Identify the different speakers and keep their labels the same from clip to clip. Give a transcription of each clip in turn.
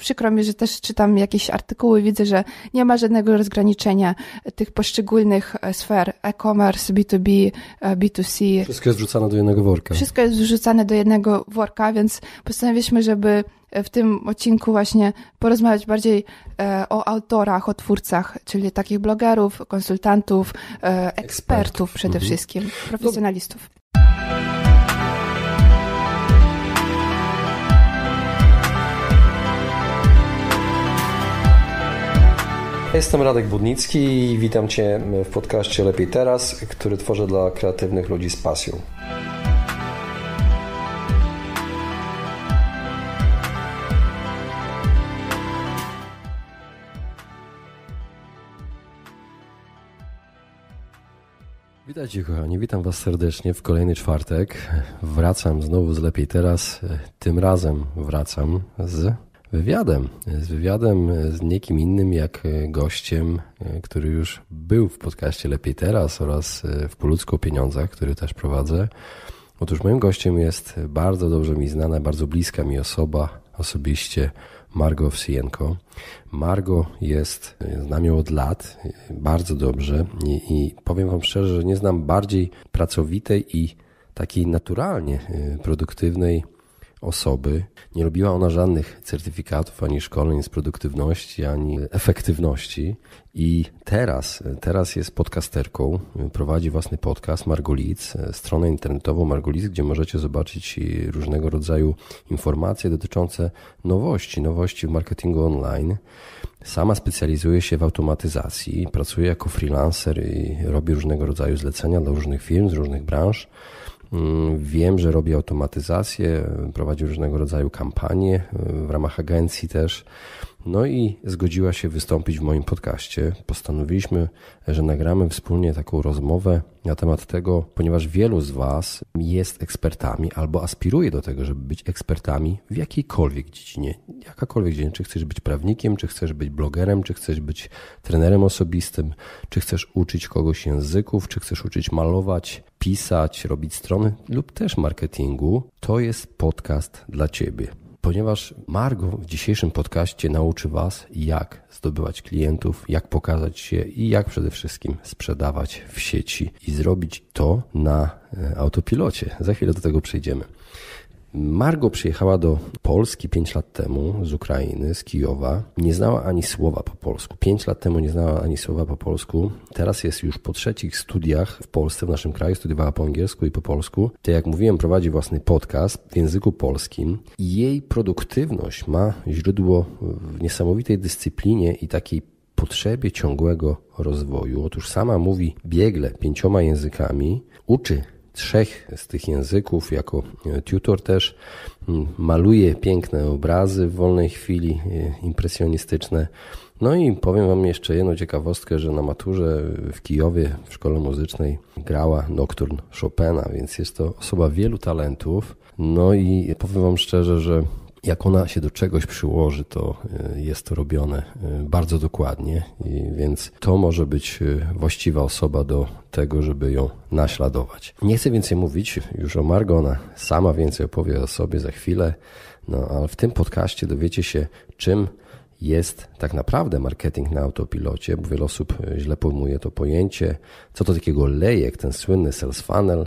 Speaker 1: przykro mi, że też czytam jakieś artykuły, widzę, że nie ma żadnego rozgraniczenia tych poszczególnych e, sfer e-commerce, B2B, B2C. E, Wszystko
Speaker 2: jest wrzucane do jednego worka.
Speaker 1: Wszystko jest wrzucane do jednego worka, więc postanowiliśmy, żeby e, w tym odcinku właśnie porozmawiać bardziej o autorach, o twórcach, czyli takich blogerów, konsultantów, ekspertów, ekspertów przede mhm. wszystkim, no, profesjonalistów.
Speaker 2: Jestem Radek Budnicki i witam Cię w podcaście Lepiej Teraz, który tworzę dla kreatywnych ludzi z pasją. Witajcie kochani, witam Was serdecznie w kolejny czwartek. Wracam znowu z Lepiej Teraz. Tym razem wracam z wywiadem. Z wywiadem z niekim innym jak gościem, który już był w podcaście Lepiej Teraz oraz w Poludzku o Pieniądzach, który też prowadzę. Otóż moim gościem jest bardzo dobrze mi znana, bardzo bliska mi osoba, osobiście Margo Owsienko. Margo jest, z nami od lat bardzo dobrze i, i powiem Wam szczerze, że nie znam bardziej pracowitej i takiej naturalnie y, produktywnej osoby. Nie robiła ona żadnych certyfikatów, ani szkoleń z produktywności, ani efektywności. I teraz, teraz jest podcasterką, prowadzi własny podcast Margoliz stronę internetową Margoliz gdzie możecie zobaczyć różnego rodzaju informacje dotyczące nowości, nowości w marketingu online. Sama specjalizuje się w automatyzacji, pracuje jako freelancer i robi różnego rodzaju zlecenia dla różnych firm z różnych branż. Y, wiem, że robi automatyzację, prowadzi różnego rodzaju kampanie y, w ramach agencji też. No i zgodziła się wystąpić w moim podcaście. Postanowiliśmy, że nagramy wspólnie taką rozmowę na temat tego, ponieważ wielu z Was jest ekspertami albo aspiruje do tego, żeby być ekspertami w jakiejkolwiek dziedzinie. Jakakolwiek dziedzinie, czy chcesz być prawnikiem, czy chcesz być blogerem, czy chcesz być trenerem osobistym, czy chcesz uczyć kogoś języków, czy chcesz uczyć malować, pisać, robić strony lub też marketingu, to jest podcast dla Ciebie ponieważ Margo w dzisiejszym podcaście nauczy Was, jak zdobywać klientów, jak pokazać się i jak przede wszystkim sprzedawać w sieci i zrobić to na e, autopilocie. Za chwilę do tego przejdziemy. Margo przyjechała do Polski 5 lat temu z Ukrainy, z Kijowa. Nie znała ani słowa po polsku. 5 lat temu nie znała ani słowa po polsku. Teraz jest już po trzecich studiach w Polsce, w naszym kraju. Studiowała po angielsku i po polsku. Tak jak mówiłem, prowadzi własny podcast w języku polskim. Jej produktywność ma źródło w niesamowitej dyscyplinie i takiej potrzebie ciągłego rozwoju. Otóż sama mówi biegle pięcioma językami, uczy trzech z tych języków, jako e, tutor też. maluje piękne obrazy w wolnej chwili, e, impresjonistyczne. No i powiem Wam jeszcze jedną ciekawostkę, że na maturze w Kijowie w szkole muzycznej grała Nocturne Chopina, więc jest to osoba wielu talentów. No i powiem Wam szczerze, że jak ona się do czegoś przyłoży, to e, jest to robione e, bardzo dokładnie, I więc to może być e, właściwa osoba do tego, żeby ją naśladować. Nie chcę więcej mówić już o Margo, ona sama więcej opowie o sobie za chwilę, no ale w tym podcaście dowiecie się, czym jest tak naprawdę marketing na autopilocie, bo wiele osób źle pojmuje to pojęcie, co to takiego lejek, ten słynny sales funnel,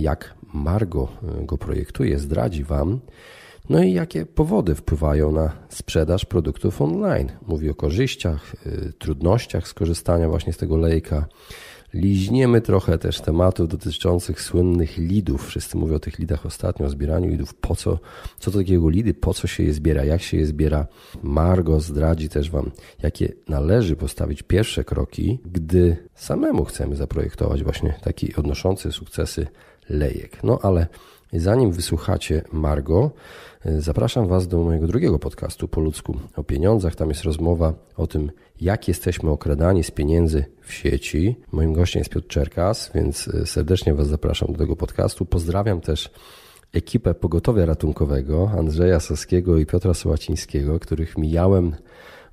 Speaker 2: jak Margo go projektuje, zdradzi Wam. No i jakie powody wpływają na sprzedaż produktów online? Mówi o korzyściach, y, trudnościach skorzystania właśnie z tego lejka. Liźniemy trochę też tematów dotyczących słynnych lidów. Wszyscy mówią o tych lidach ostatnio, o zbieraniu lidów. Po co, co to takiego lidy, po co się je zbiera, jak się je zbiera. Margo zdradzi też Wam, jakie należy postawić pierwsze kroki, gdy samemu chcemy zaprojektować właśnie taki odnoszący sukcesy lejek. No ale Zanim wysłuchacie Margo, e, zapraszam Was do mojego drugiego podcastu po ludzku o pieniądzach. Tam jest rozmowa o tym, jak jesteśmy okradani z pieniędzy w sieci. Moim gościem jest Piotr Czerkas, więc e, serdecznie Was zapraszam do tego podcastu. Pozdrawiam też ekipę pogotowia ratunkowego Andrzeja Saskiego i Piotra Sołacińskiego, których mijałem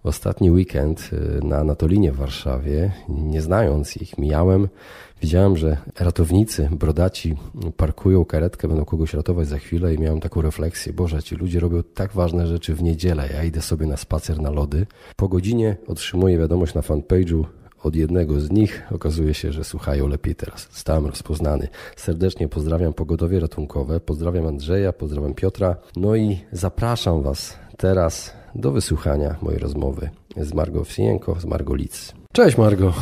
Speaker 2: ostatni weekend y, na Anatolinie w Warszawie, nie znając ich, mijałem, widziałem, że ratownicy, brodaci parkują karetkę, będą kogoś ratować za chwilę i miałem taką refleksję, Boże, ci ludzie robią tak ważne rzeczy w niedzielę, ja idę sobie na spacer na lody. Po godzinie otrzymuję wiadomość na fanpage'u, od jednego z nich okazuje się, że słuchają lepiej teraz. Stałem rozpoznany. Serdecznie pozdrawiam pogodowie ratunkowe, pozdrawiam Andrzeja, pozdrawiam Piotra. No i zapraszam Was teraz do wysłuchania mojej rozmowy z Margo Wsienko z Margolic. Cześć Margo!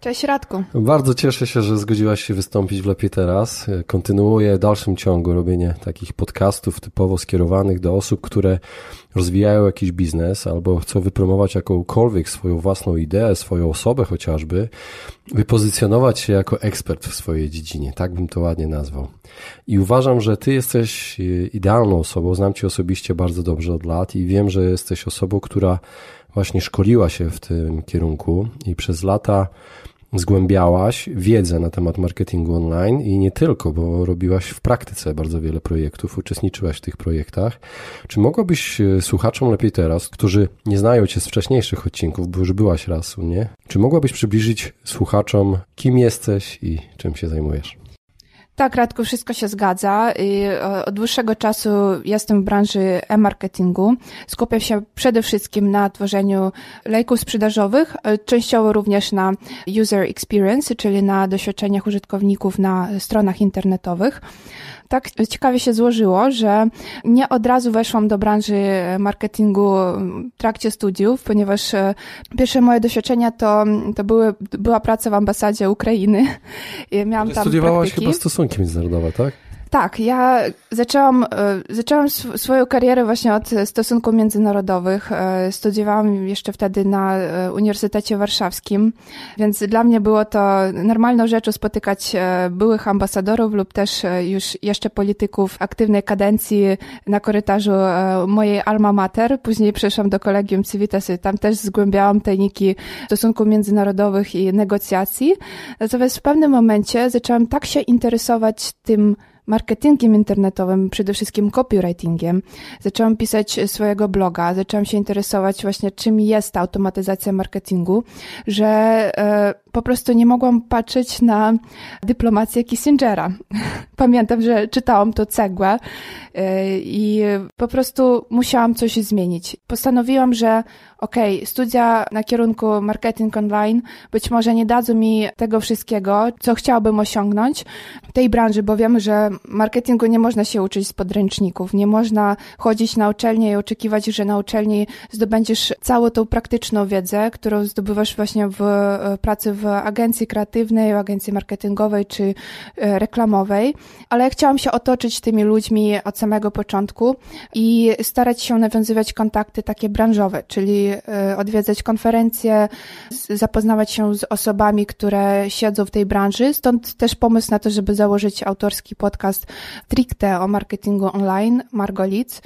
Speaker 1: Cześć Radku.
Speaker 2: Bardzo cieszę się, że zgodziłaś się wystąpić w Lepiej Teraz. Kontynuuję w dalszym ciągu robienie takich podcastów typowo skierowanych do osób, które rozwijają jakiś biznes albo chcą wypromować jakąkolwiek swoją własną ideę, swoją osobę chociażby, wypozycjonować się jako ekspert w swojej dziedzinie. Tak bym to ładnie nazwał. I uważam, że ty jesteś y, idealną osobą. Znam cię osobiście bardzo dobrze od lat i wiem, że jesteś osobą, która właśnie szkoliła się w tym kierunku i przez lata zgłębiałaś wiedzę na temat marketingu online i nie tylko, bo robiłaś w praktyce bardzo wiele projektów, uczestniczyłaś w tych projektach. Czy mogłabyś e, słuchaczom lepiej teraz, którzy nie znają cię z wcześniejszych odcinków, bo już byłaś raz u mnie, czy mogłabyś przybliżyć słuchaczom, kim jesteś i czym się zajmujesz?
Speaker 1: Tak, Radku, wszystko się zgadza. E, od dłuższego czasu jestem w branży e-marketingu. Skupiam się przede wszystkim na tworzeniu lejków sprzedażowych, e, częściowo również na user experience, czyli na doświadczeniach użytkowników na stronach internetowych tak ciekawie się złożyło, że nie od razu weszłam do branży marketingu w trakcie studiów, ponieważ e, pierwsze moje doświadczenia to, to były, była praca w ambasadzie Ukrainy. Miałam tam Studiowałaś praktyki. chyba
Speaker 2: stosunki międzynarodowe, tak?
Speaker 1: Tak, ja zaczęłam, e, zaczęłam sw swoją karierę właśnie od stosunków międzynarodowych. E, studiowałam jeszcze wtedy na e, Uniwersytecie Warszawskim, więc dla mnie było to normalną rzeczą spotykać byłych ambasadorów lub też już jeszcze polityków aktywnej kadencji na korytarzu mojej alma mater. Później przeszłam do Kolegium Civitas i tam też zgłębiałam tajniki stosunków międzynarodowych i negocjacji. Natomiast w pewnym momencie zaczęłam tak się interesować tym, marketingiem internetowym, przede wszystkim copywritingiem. Zaczęłam pisać swojego bloga, zaczęłam się interesować właśnie czym jest automatyzacja marketingu, że e, po prostu nie mogłam patrzeć na dyplomację Kissingera. Pamiętam, że czytałam to cegłę e, i po prostu musiałam coś zmienić. Postanowiłam, że okej, okay, studia na kierunku marketing online być może nie dadzą mi tego wszystkiego, co chciałbym osiągnąć w tej branży, bo wiemy, że marketingu nie można się uczyć z podręczników, nie można chodzić na uczelnię i oczekiwać, że na uczelni zdobędziesz całą tą praktyczną wiedzę, którą zdobywasz właśnie w e, pracy w agencji kreatywnej, w agencji marketingowej czy e, reklamowej, ale chciałam się otoczyć tymi ludźmi od samego początku i starać się nawiązywać kontakty takie branżowe, czyli E, odwiedzać konferencje, zapoznawać się z osobami, które siedzą w tej branży. Stąd też pomysł na to, żeby założyć autorski podcast Tricte o marketingu online, Margolic.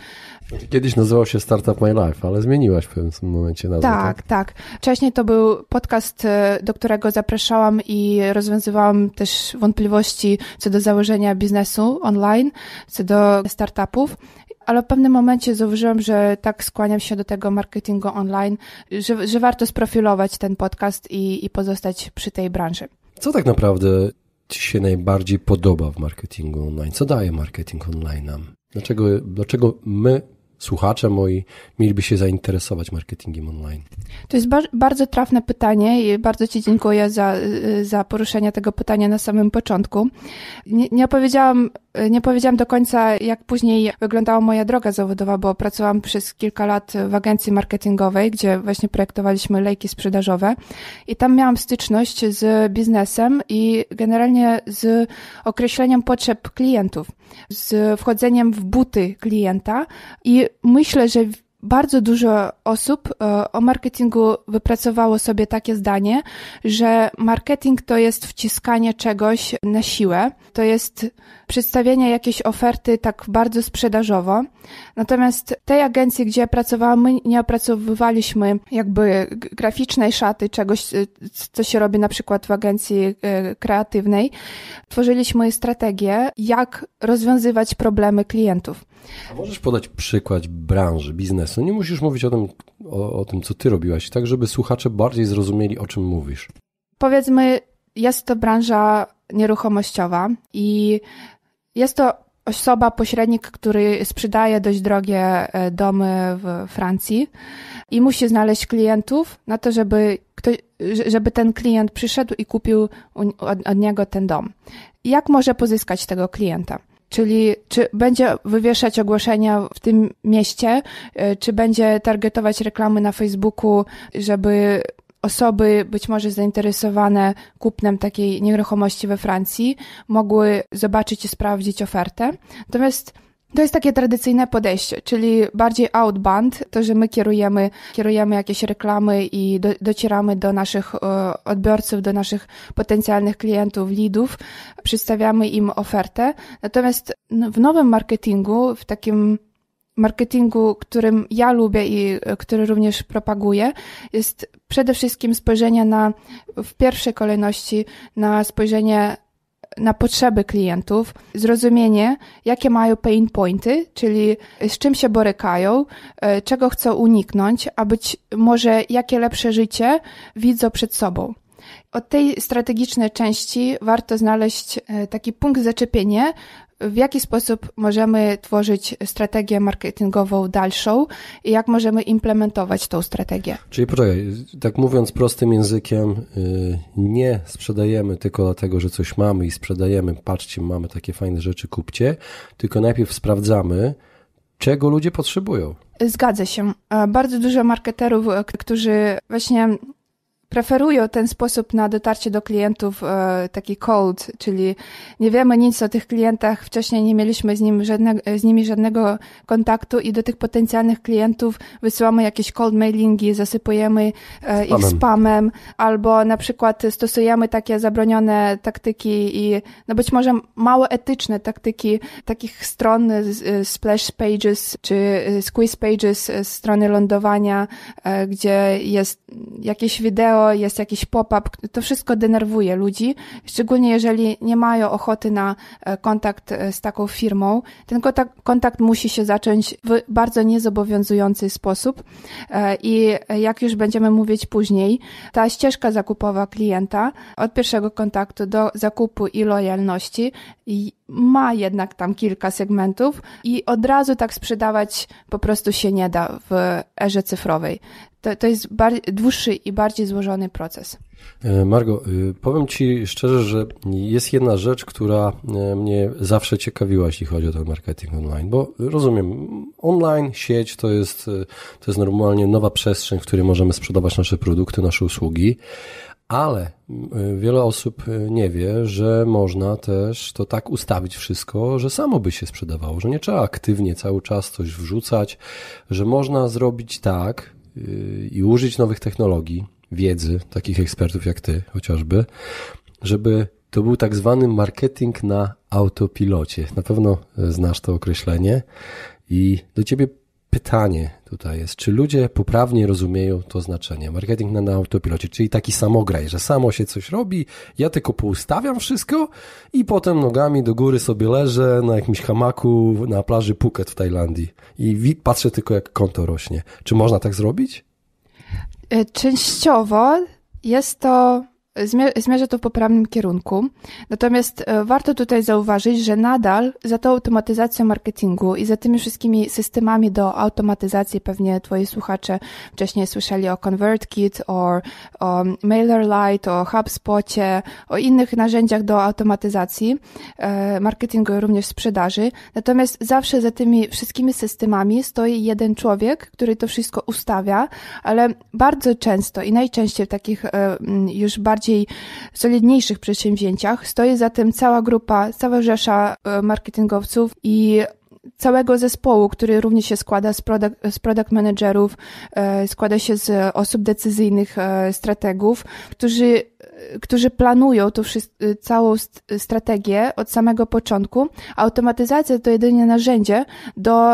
Speaker 2: Znaczy, kiedyś nazywał się Startup My Life, ale zmieniłaś w pewnym momencie nazwę. Tak, tak,
Speaker 1: tak. Wcześniej to był podcast, e, do którego zapraszałam i rozwiązywałam też wątpliwości co do założenia biznesu online, co do startupów ale w pewnym momencie zauważyłam, że tak skłaniam się do tego marketingu online, że, że warto sprofilować ten podcast i, i pozostać przy tej branży.
Speaker 2: Co tak naprawdę Ci się najbardziej podoba w marketingu online? Co daje marketing online nam? Dlaczego, dlaczego my słuchacze moi mieliby się zainteresować marketingiem online?
Speaker 1: To jest bardzo trafne pytanie i bardzo Ci dziękuję za, za poruszenie tego pytania na samym początku. Nie, nie, powiedziałam, nie powiedziałam do końca, jak później wyglądała moja droga zawodowa, bo pracowałam przez kilka lat w agencji marketingowej, gdzie właśnie projektowaliśmy lejki sprzedażowe i tam miałam styczność z biznesem i generalnie z określeniem potrzeb klientów z wchodzeniem w buty klienta i myślę, że bardzo dużo osób e, o marketingu wypracowało sobie takie zdanie, że marketing to jest wciskanie czegoś na siłę, to jest przedstawienie jakiejś oferty tak bardzo sprzedażowo. Natomiast tej agencji, gdzie pracowałam, my nie opracowywaliśmy jakby graficznej szaty czegoś, e, co się robi na przykład w agencji e, kreatywnej. Tworzyliśmy strategię, jak rozwiązywać problemy klientów.
Speaker 2: A możesz podać przykład branży, biznesu. Nie musisz mówić o tym, o, o tym, co ty robiłaś, tak żeby słuchacze bardziej zrozumieli, o czym mówisz.
Speaker 1: Powiedzmy, jest to branża nieruchomościowa i jest to osoba, pośrednik, który sprzedaje dość drogie e, domy w Francji i musi znaleźć klientów na to, żeby, ktoś, żeby ten klient przyszedł i kupił od, od niego ten dom. Jak może pozyskać tego klienta? Czyli czy będzie wywieszać ogłoszenia w tym mieście, e, czy będzie targetować reklamy na Facebooku, żeby osoby być może zainteresowane kupnem takiej nieruchomości we Francji mogły zobaczyć i sprawdzić ofertę. Natomiast to jest takie tradycyjne podejście, czyli bardziej outbound, to, że my kierujemy, kierujemy jakieś reklamy i do, docieramy do naszych e, odbiorców, do naszych potencjalnych klientów, leadów, przedstawiamy im ofertę. Natomiast no, w nowym marketingu, w takim marketingu, którym ja lubię i e, który również propaguję, jest przede wszystkim spojrzenie na, w pierwszej kolejności, na spojrzenie na potrzeby klientów, zrozumienie, jakie mają pain pointy, czyli z czym się borykają, e, czego chcą uniknąć, a być może jakie lepsze życie widzą przed sobą. Od tej strategicznej części warto znaleźć e, taki punkt zaczepienia, w jaki sposób możemy tworzyć strategię marketingową dalszą i jak możemy implementować tą strategię.
Speaker 2: Czyli poczekaj, tak mówiąc prostym językiem, y, nie sprzedajemy tylko dlatego, że coś mamy i sprzedajemy, patrzcie, mamy takie fajne rzeczy, kupcie, tylko najpierw sprawdzamy, czego ludzie potrzebują.
Speaker 1: Zgadza się. E, bardzo dużo marketerów, e, którzy właśnie preferują ten sposób na dotarcie do klientów e, taki cold, czyli nie wiemy nic o tych klientach, wcześniej nie mieliśmy z, nim żadne, z nimi żadnego kontaktu i do tych potencjalnych klientów wysyłamy jakieś cold mailingi, zasypujemy e, spamem. ich spamem, albo na przykład stosujemy takie zabronione taktyki i no być może mało etyczne taktyki takich stron splash pages czy e, squeeze pages, strony lądowania, gdzie jest jakieś wideo jest jakiś pop-up, to wszystko denerwuje ludzi, szczególnie jeżeli nie mają ochoty na e, kontakt e, z taką firmą. Ten kontakt musi się zacząć w bardzo niezobowiązujący sposób e, i jak już będziemy mówić później, ta ścieżka zakupowa klienta od pierwszego kontaktu do zakupu i lojalności ma jednak tam kilka segmentów i od razu tak sprzedawać po prostu się nie da w erze cyfrowej to, to jest dłuższy i bardziej złożony proces.
Speaker 2: E, Margo, e, powiem Ci szczerze, że jest jedna rzecz, która e, mnie zawsze ciekawiła, jeśli chodzi o ten marketing online, bo rozumiem, online, sieć to jest, to jest normalnie nowa przestrzeń, w której możemy sprzedawać nasze produkty, nasze usługi, ale wiele osób nie wie, że można też to tak ustawić wszystko, że samo by się sprzedawało, że nie trzeba aktywnie cały czas coś wrzucać, że można zrobić tak, i użyć nowych technologii, wiedzy, takich ekspertów jak ty chociażby, żeby to był tak zwany marketing na autopilocie. Na pewno e, znasz to określenie. I do ciebie pytanie tutaj jest, czy ludzie poprawnie rozumieją to znaczenie. Marketing na, na autopilocie, czyli taki samograj, że samo się coś robi, ja tylko poustawiam wszystko i potem nogami do góry sobie leżę na jakimś hamaku na plaży Phuket w Tajlandii i patrzę tylko jak konto rośnie. Czy można tak zrobić?
Speaker 1: E, częściowo jest to zmierza to w poprawnym kierunku. Natomiast e, warto tutaj zauważyć, że nadal za tą automatyzacją marketingu i za tymi wszystkimi systemami do automatyzacji, pewnie Twoi słuchacze wcześniej słyszeli o ConvertKit, o, o MailerLite, o HubSpocie, o innych narzędziach do automatyzacji e, marketingu i również sprzedaży. Natomiast zawsze za tymi wszystkimi systemami stoi jeden człowiek, który to wszystko ustawia, ale bardzo często i najczęściej w takich e, już bardziej bardziej solidniejszych przedsięwzięciach. Stoi za tym cała grupa, cała rzesza e, marketingowców i całego zespołu, który również się składa z product, z product managerów, e, składa się z osób decyzyjnych, e, strategów, którzy którzy planują tą całą strategię od samego początku. Automatyzacja to jedynie narzędzie do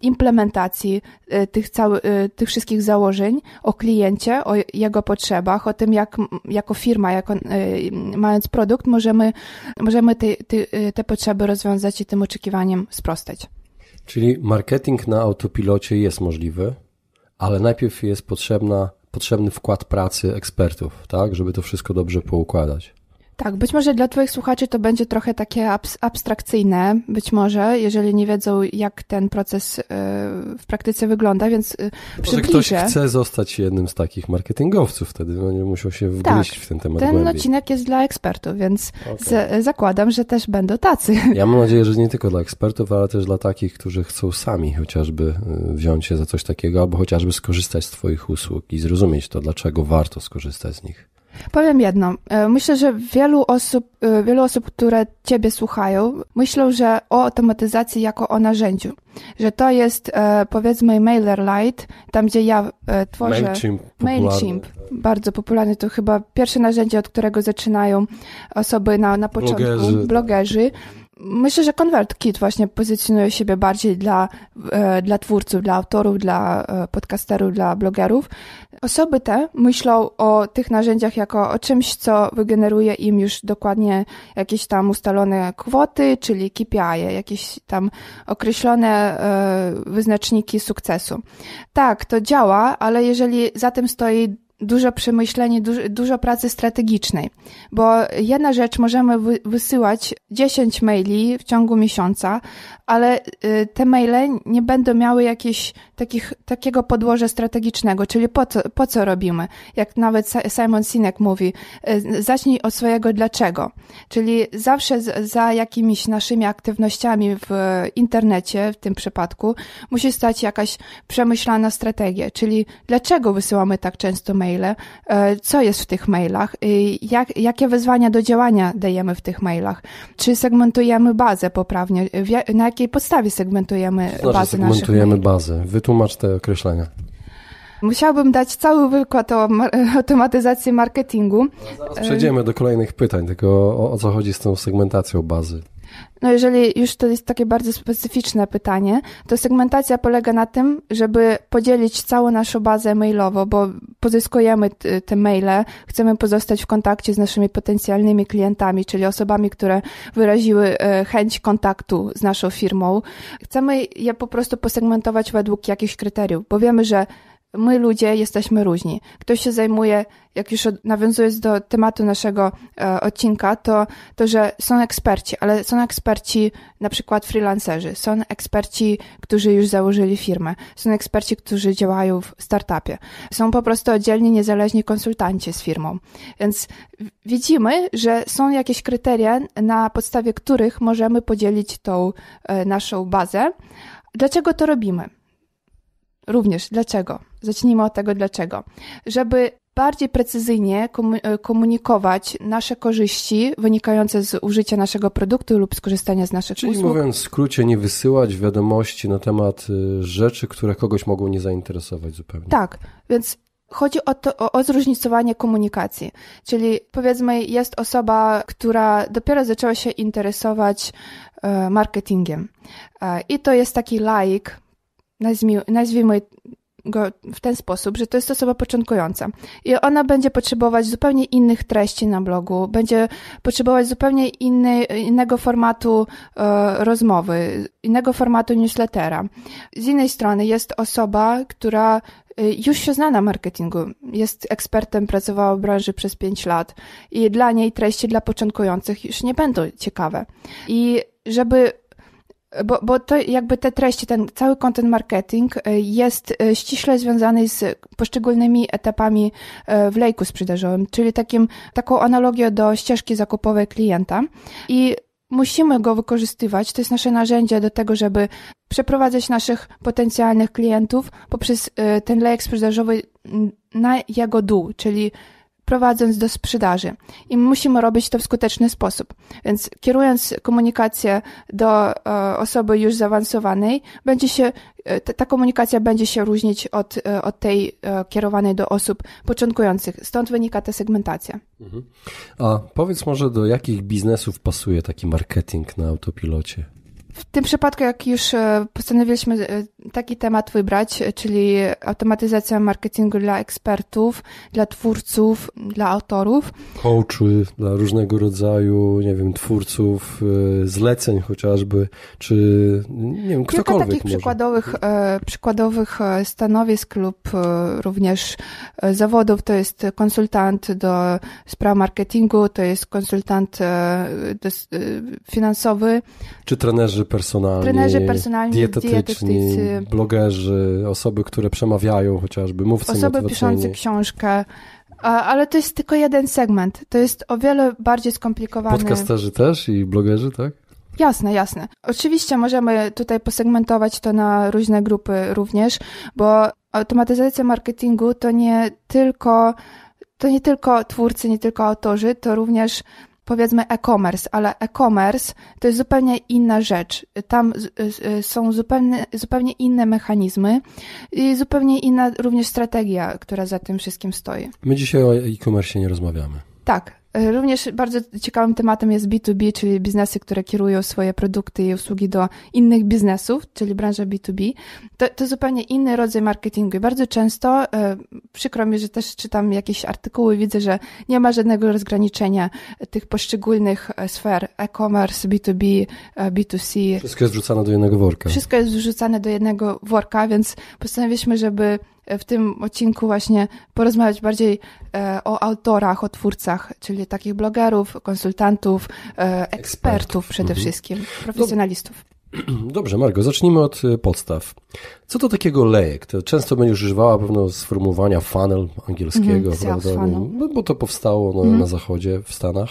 Speaker 1: implementacji e, tych, cały, e, tych wszystkich założeń o kliencie, o jego potrzebach, o tym, jak jako firma, jako, e, mając produkt, możemy, możemy te, te, te potrzeby rozwiązać i tym oczekiwaniem sprostać.
Speaker 2: Czyli marketing na autopilocie jest możliwy, ale najpierw jest potrzebna potrzebny wkład pracy ekspertów, tak, żeby to wszystko dobrze poukładać.
Speaker 1: Tak, być może dla Twoich słuchaczy to będzie trochę takie abs abstrakcyjne, być może, jeżeli nie wiedzą, jak ten proces y, w praktyce wygląda, więc yy, przybliżę. ktoś chce
Speaker 2: zostać jednym z takich marketingowców, wtedy będzie musiał się tak, wgryźć tak, w ten temat ten głębiej. odcinek
Speaker 1: jest dla ekspertów, więc okay. zakładam, że też będą tacy.
Speaker 2: Ja mam nadzieję, że nie tylko dla ekspertów, ale też dla takich, którzy chcą sami chociażby y, wziąć się za coś takiego, albo chociażby skorzystać z Twoich usług i zrozumieć to, dlaczego warto skorzystać z nich.
Speaker 1: Powiem jedno. E, myślę, że wielu osób, e, wielu osób, które Ciebie słuchają, myślą, że o automatyzacji jako o narzędziu. Że to jest, e, powiedzmy, Mailer Light, tam gdzie ja tworzę... MailChimp. MailChimp. Bardzo popularny. To chyba pierwsze narzędzie, od którego zaczynają osoby na, na początku. Blogerzy. blogerzy. Myślę, że ConvertKit właśnie pozycjonuje siebie bardziej dla, e, dla twórców, dla autorów, dla e, podcasterów, dla blogerów. Osoby te myślą o tych narzędziach jako o czymś, co wygeneruje im już dokładnie jakieś tam ustalone kwoty, czyli KPI, jakieś tam określone e, wyznaczniki sukcesu. Tak, to działa, ale jeżeli za tym stoi dużo przemyśleń, dużo pracy strategicznej, bo jedna rzecz możemy wysyłać 10 maili w ciągu miesiąca, ale y, te maile nie będą miały jakiejś takich, takiego podłoża strategicznego, czyli po co, po co robimy? Jak nawet Simon Sinek mówi, y, zacznij od swojego dlaczego. Czyli zawsze za jakimiś naszymi aktywnościami w internecie, w tym przypadku, musi stać jakaś przemyślana strategia, czyli dlaczego wysyłamy tak często maile, y, co jest w tych mailach, y, jak, jakie wyzwania do działania dajemy w tych mailach, czy segmentujemy bazę poprawnie, na jakiej podstawie segmentujemy znaczy, bazę segmentujemy
Speaker 2: naszych bazę. Wytłum Wytłumacz te określenia.
Speaker 1: Musiałbym dać cały wykład o automatyzacji marketingu. No, przejdziemy
Speaker 2: do kolejnych pytań, tylko o, o co chodzi z tą segmentacją bazy.
Speaker 1: No jeżeli już to jest takie bardzo specyficzne pytanie, to segmentacja polega na tym, żeby podzielić całą naszą bazę mailową, bo pozyskujemy te maile, chcemy pozostać w kontakcie z naszymi potencjalnymi klientami, czyli osobami, które wyraziły e, chęć kontaktu z naszą firmą. Chcemy je po prostu posegmentować według jakichś kryteriów, bo wiemy, że my ludzie jesteśmy różni. Ktoś się zajmuje, jak już nawiązując do tematu naszego e, odcinka, to, to, że są eksperci, ale są eksperci na przykład freelancerzy, są eksperci, którzy już założyli firmę, są eksperci, którzy działają w startupie, są po prostu oddzielni, niezależni konsultanci z firmą. Więc widzimy, że są jakieś kryteria, na podstawie których możemy podzielić tą e, naszą bazę. Dlaczego to robimy? Również dlaczego? Zacznijmy od tego dlaczego. Żeby bardziej precyzyjnie e, komunikować nasze korzyści wynikające z użycia naszego produktu lub skorzystania z naszych Czyli usług.
Speaker 2: mówiąc w skrócie, nie wysyłać wiadomości na temat e, rzeczy, które kogoś mogą nie zainteresować zupełnie.
Speaker 1: Tak, więc chodzi o, to, o, o zróżnicowanie komunikacji. Czyli powiedzmy, jest osoba, która dopiero zaczęła się interesować e, marketingiem. I to jest taki laik, nazwijmy, nazwijmy go w ten sposób, że to jest osoba początkująca i ona będzie potrzebować zupełnie innych treści na blogu, będzie potrzebować zupełnie innej, innego formatu e, rozmowy, innego formatu newslettera. Z innej strony jest osoba, która e, już się zna na marketingu, jest ekspertem, pracowała w branży przez 5 lat i dla niej treści dla początkujących już nie będą ciekawe. I żeby bo, bo to jakby te treści, ten cały content marketing e, jest e, ściśle związany z poszczególnymi etapami e, w lejku sprzedażowym, czyli takim, taką analogię do ścieżki zakupowej klienta i musimy go wykorzystywać. To jest nasze narzędzie do tego, żeby przeprowadzać naszych potencjalnych klientów poprzez ten lejek sprzedażowy na jego dół, czyli prowadząc do sprzedaży. I musimy robić to w skuteczny sposób. Więc kierując komunikację do e, osoby już zaawansowanej, będzie się, e, ta komunikacja będzie się różnić od, e, od tej kierowanej do osób początkujących. Stąd wynika ta segmentacja. Mhm.
Speaker 2: A powiedz może, do jakich biznesów pasuje taki marketing na autopilocie?
Speaker 1: W tym przypadku, jak już e, postanowiliśmy e, taki temat wybrać, e, czyli automatyzacja marketingu dla ekspertów, dla twórców, dla autorów.
Speaker 2: Coachów, dla różnego rodzaju, nie wiem, twórców, zleceń chociażby, czy nie wiem, ktokolwiek Kilka takich może.
Speaker 1: Przykładowych, przykładowych stanowisk lub również zawodów to jest konsultant do spraw marketingu, to jest konsultant finansowy.
Speaker 2: Czy trenerzy trenerzy personalni, trenerzy personalni dietetyczni, dietetycy, blogerzy, osoby, które przemawiają chociażby, mówcy Osoby piszące
Speaker 1: książkę, ale to jest tylko jeden segment. To jest o wiele bardziej skomplikowane Podcasterzy
Speaker 2: też i blogerzy, tak?
Speaker 1: Jasne, jasne. Oczywiście możemy tutaj posegmentować to na różne grupy również, bo automatyzacja marketingu to nie tylko to nie tylko twórcy, nie tylko autorzy, to również powiedzmy e-commerce, ale e-commerce to jest zupełnie inna rzecz. Tam są zupełnie, zupełnie inne mechanizmy i zupełnie inna również strategia, która za tym wszystkim stoi.
Speaker 2: My dzisiaj o e-commerce nie rozmawiamy.
Speaker 1: Tak, Również bardzo ciekawym tematem jest B2B, czyli biznesy, które kierują swoje produkty i usługi do innych biznesów, czyli branża B2B. To, to zupełnie inny rodzaj marketingu. I bardzo często, e, przykro mi, że też czytam jakieś artykuły, widzę, że nie ma żadnego rozgraniczenia tych poszczególnych e, sfer e-commerce, B2B, B2C. E, Wszystko
Speaker 2: jest wrzucane do jednego worka. Wszystko
Speaker 1: jest wrzucane do jednego worka, więc postanowiliśmy, żeby E, w tym odcinku właśnie porozmawiać bardziej e, o autorach, o twórcach, czyli takich blogerów, konsultantów, e, ekspertów, ekspertów. przede mhm. wszystkim, no, profesjonalistów.
Speaker 2: Dobrze, Margo, zacznijmy od podstaw. Co to takiego lejek? To często będziesz używała pewno sformułowania funnel angielskiego, mm, prawda? Funnel. No, bo to powstało no, mm. na zachodzie, w Stanach,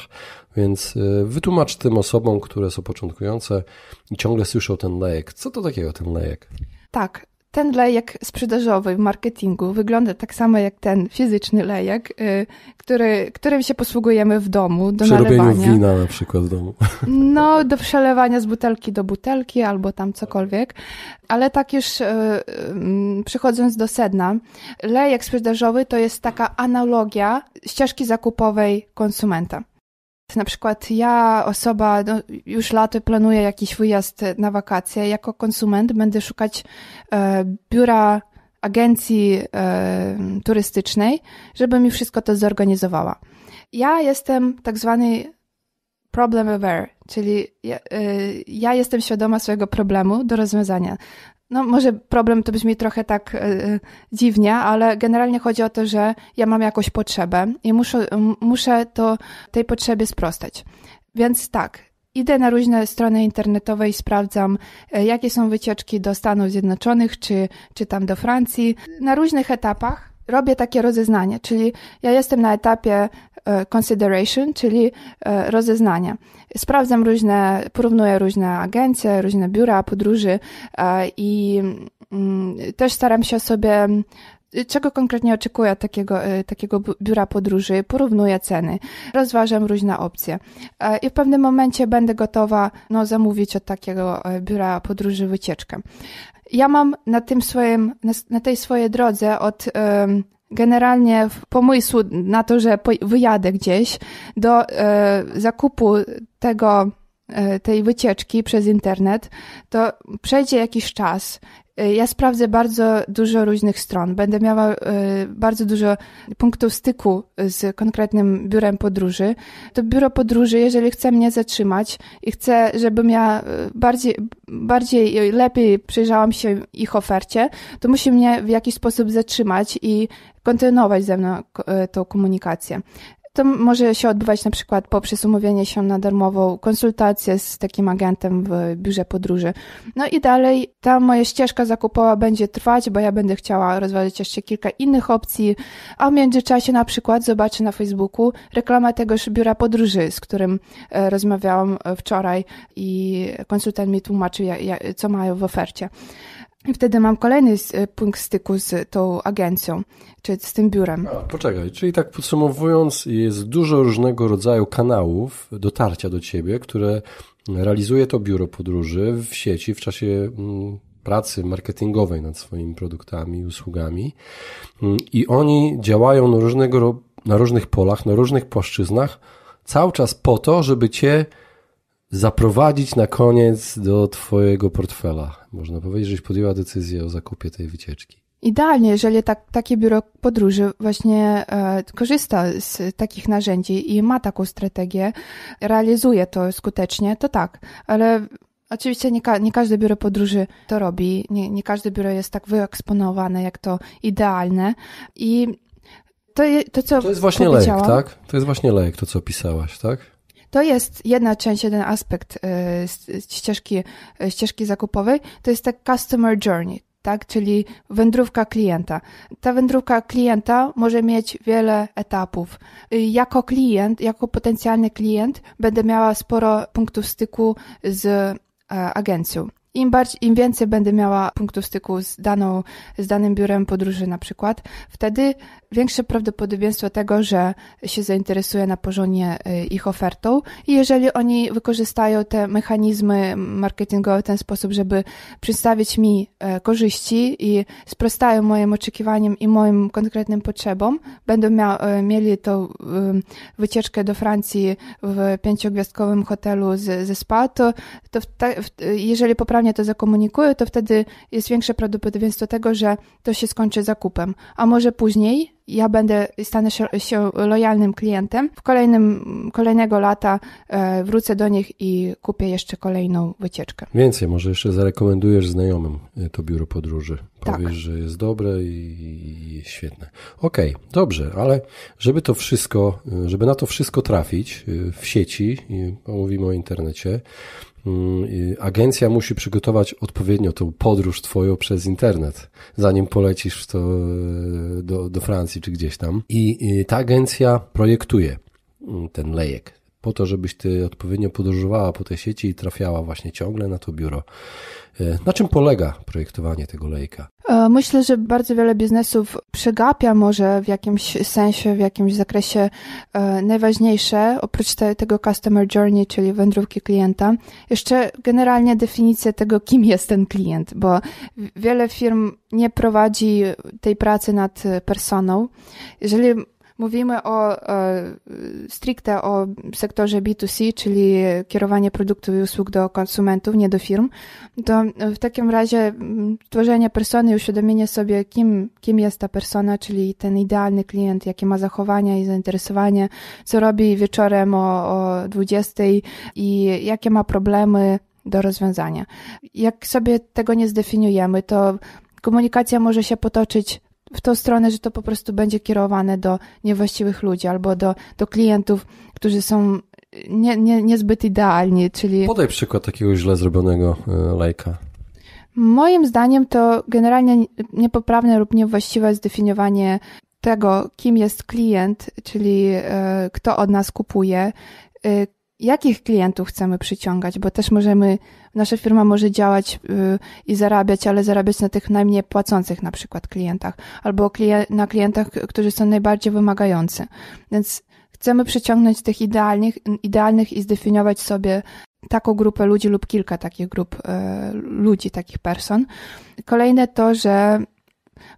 Speaker 2: więc y, wytłumacz tym osobom, które są początkujące i ciągle słyszą ten lejek. Co to takiego ten lejek?
Speaker 1: Tak, ten lejek sprzedażowy w marketingu wygląda tak samo jak ten fizyczny lejek, y, który, którym się posługujemy w domu do Przy nalewania.
Speaker 2: wina na przykład w domu.
Speaker 1: No, do przelewania z butelki do butelki albo tam cokolwiek. Ale tak już y, y, przychodząc do sedna, lejek sprzedażowy to jest taka analogia ścieżki zakupowej konsumenta na przykład ja, osoba, no, już lato planuję jakiś wyjazd e, na wakacje, jako konsument będę szukać e, biura agencji e, turystycznej, żeby mi wszystko to zorganizowała. Ja jestem tak zwany problem aware, czyli ja, e, ja, jestem świadoma swojego problemu do rozwiązania. No, może problem to brzmi trochę tak yy, dziwnie, ale generalnie chodzi o to, że ja mam jakąś potrzebę i muszę, muszę to tej potrzebie sprostać. Więc tak, idę na różne strony internetowe i sprawdzam, e, jakie są wycieczki do Stanów Zjednoczonych czy, czy tam do Francji. Na różnych etapach robię takie rozeznanie, czyli ja jestem na etapie e, consideration, czyli e, rozeznania. Sprawdzam różne, porównuję różne agencje, różne biura podróży e, i mm, też staram się sobie y, czego konkretnie oczekuję takiego, takiego biura podróży, porównuję ceny, rozważam różne opcje i w pewnym momencie będę gotowa no, zamówić od takiego biura podróży wycieczkę ja mam na tym swoim, na, na tej swojej drodze od um, generalnie pomysłu na to, że wyjadę gdzieś do e, zakupu tego E, tej wycieczki przez internet, to przejdzie jakiś czas. E, ja sprawdzę bardzo dużo różnych stron. Będę miała e, bardzo dużo punktów styku z konkretnym biurem podróży. To biuro podróży, jeżeli chce mnie zatrzymać i chce, żebym ja bardziej, bardziej lepiej przyjrzałam się ich ofercie, to musi mnie w jakiś sposób zatrzymać i kontynuować ze mną tą komunikację. To może się odbywać na przykład poprzez umówienie się na darmową konsultację z takim agentem w biurze podróży. No i dalej ta moja ścieżka zakupowa będzie trwać, bo ja będę chciała rozważyć jeszcze kilka innych opcji, a w międzyczasie na przykład zobaczę na Facebooku reklamę tegoż biura podróży, z którym e, rozmawiałam wczoraj i konsultant mi tłumaczy, co mają w ofercie. I wtedy mam kolejny e, punkt styku z tą agencją, czy z tym biurem. A,
Speaker 2: poczekaj, czyli tak podsumowując, jest dużo różnego rodzaju kanałów dotarcia do ciebie, które realizuje to biuro podróży w sieci w czasie mm, pracy marketingowej nad swoimi produktami, usługami mm, i oni działają na, różnego, na różnych polach, na różnych płaszczyznach, cały czas po to, żeby cię zaprowadzić na koniec do Twojego portfela. Można powiedzieć, żeś podjęła decyzję o zakupie tej wycieczki.
Speaker 1: Idealnie, jeżeli tak, takie biuro podróży właśnie e, korzysta z takich narzędzi i ma taką strategię, realizuje to skutecznie, to tak, ale Oczywiście nie, ka nie, każde biuro podróży to robi, nie, nie każde biuro jest tak wyeksponowane jak to idealne. I to, je, to co. To jest właśnie lejek, tak?
Speaker 2: To jest właśnie lejek, to co opisałaś, tak?
Speaker 1: To jest jedna część, jeden aspekt y, ścieżki, y, ścieżki zakupowej, to jest tak customer journey, tak, czyli wędrówka klienta. Ta wędrówka klienta może mieć wiele etapów. Y, jako klient, jako potencjalny klient będę miała sporo punktów styku z e, agencją. Im, bardziej, Im więcej będę miała punktów styku z, daną, z danym biurem podróży na przykład, wtedy większe prawdopodobieństwo tego, że się zainteresuje na porządnie y, ich ofertą. I jeżeli oni wykorzystają te mechanizmy marketingowe w ten sposób, żeby przedstawić mi e, korzyści i sprostają moim oczekiwaniom i moim konkretnym potrzebom, będą mia- e, mieli tą wycieczkę do Francji w pięciogwiazdkowym hotelu ze spa, to, to te, w, jeżeli poprawnie to zakomunikują, to wtedy jest większe prawdopodobieństwo tego, że to się skończy zakupem. A może później ja będę, stanę się, lojalnym klientem. W kolejnym, kolejnego lata e, wrócę do nich i kupię jeszcze kolejną wycieczkę.
Speaker 2: Więcej, może jeszcze zarekomendujesz znajomym e, to biuro podróży. Tak. Powiesz, tak. że jest dobre i, i świetne. Okej, okay, dobrze, ale żeby to wszystko, e, żeby na to wszystko trafić w sieci, mówimy o internecie, Mm, agencja musi przygotować odpowiednio tą podróż twoją przez internet, zanim polecisz to e, do, do Francji czy gdzieś tam. I e, ta agencja projektuje mm, ten lejek, po to, żebyś ty odpowiednio podróżowała po tej sieci i trafiała właśnie ciągle na to biuro. E, na czym polega projektowanie tego lejka?
Speaker 1: E, myślę, że bardzo wiele biznesów przegapia może w jakimś sensie, w jakimś zakresie e, najważniejsze, oprócz te, tego customer journey, czyli wędrówki klienta, jeszcze generalnie definicję tego, kim jest ten klient, bo wiele firm nie prowadzi tej pracy nad personą. Jeżeli Mówimy o, e, stricte o sektorze B2C, czyli kierowanie produktów i usług do konsumentów, nie do firm, to w takim razie mm, tworzenie persony i uświadomienie sobie, kim, kim jest ta persona, czyli ten idealny klient, jakie ma zachowania i zainteresowanie, co robi wieczorem o, o 20 i jakie ma problemy do rozwiązania. Jak sobie tego nie zdefiniujemy, to komunikacja może się potoczyć w tą stronę, że to po prostu będzie kierowane do niewłaściwych ludzi albo do, do klientów, którzy są nie, nie, niezbyt idealni, czyli... Podaj
Speaker 2: przykład takiego źle zrobionego e, lajka.
Speaker 1: Moim zdaniem to generalnie niepoprawne lub niewłaściwe zdefiniowanie tego, kim jest klient, czyli e, kto od nas kupuje, e, jakich klientów chcemy przyciągać, bo też możemy, nasza firma może działać yy, i zarabiać, ale zarabiać na tych najmniej płacących na przykład klientach, albo klien na klientach, którzy są najbardziej wymagający. Więc chcemy przyciągnąć tych idealnych, idealnych i zdefiniować sobie taką grupę ludzi lub kilka takich grup y, ludzi, takich person. Kolejne to, że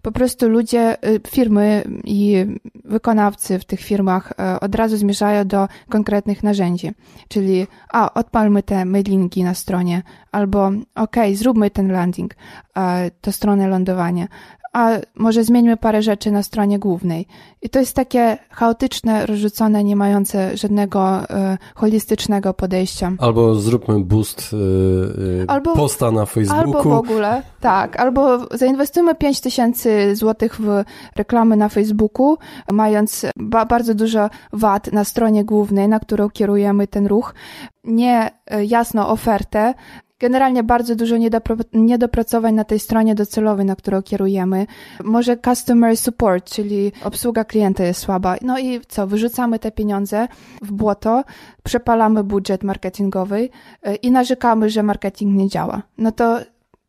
Speaker 1: po prostu ludzie, y, firmy i wykonawcy w tych firmach y, od razu zmierzają do konkretnych narzędzi. Czyli, a, odpalmy te mailingi na stronie, albo, ok, zróbmy ten landing, y, to stronę lądowania, a może zmieńmy parę rzeczy na stronie głównej. I to jest takie chaotyczne, rozrzucone, nie mające żadnego e, holistycznego podejścia.
Speaker 2: Albo zróbmy boost e, e albo, posta na Facebooku. Albo w
Speaker 1: ogóle, tak. Albo zainwestujmy 5000 złotych w reklamy na Facebooku, mając ba bardzo dużo wad na stronie głównej, na którą kierujemy ten ruch. Nie e, jasno ofertę, Generalnie bardzo dużo niedopracowań na tej stronie docelowej, na którą kierujemy. Może customer support, czyli obsługa klienta jest słaba. No i co? Wyrzucamy te pieniądze w błoto, przepalamy budżet marketingowy y, i narzekamy, że marketing nie działa. No to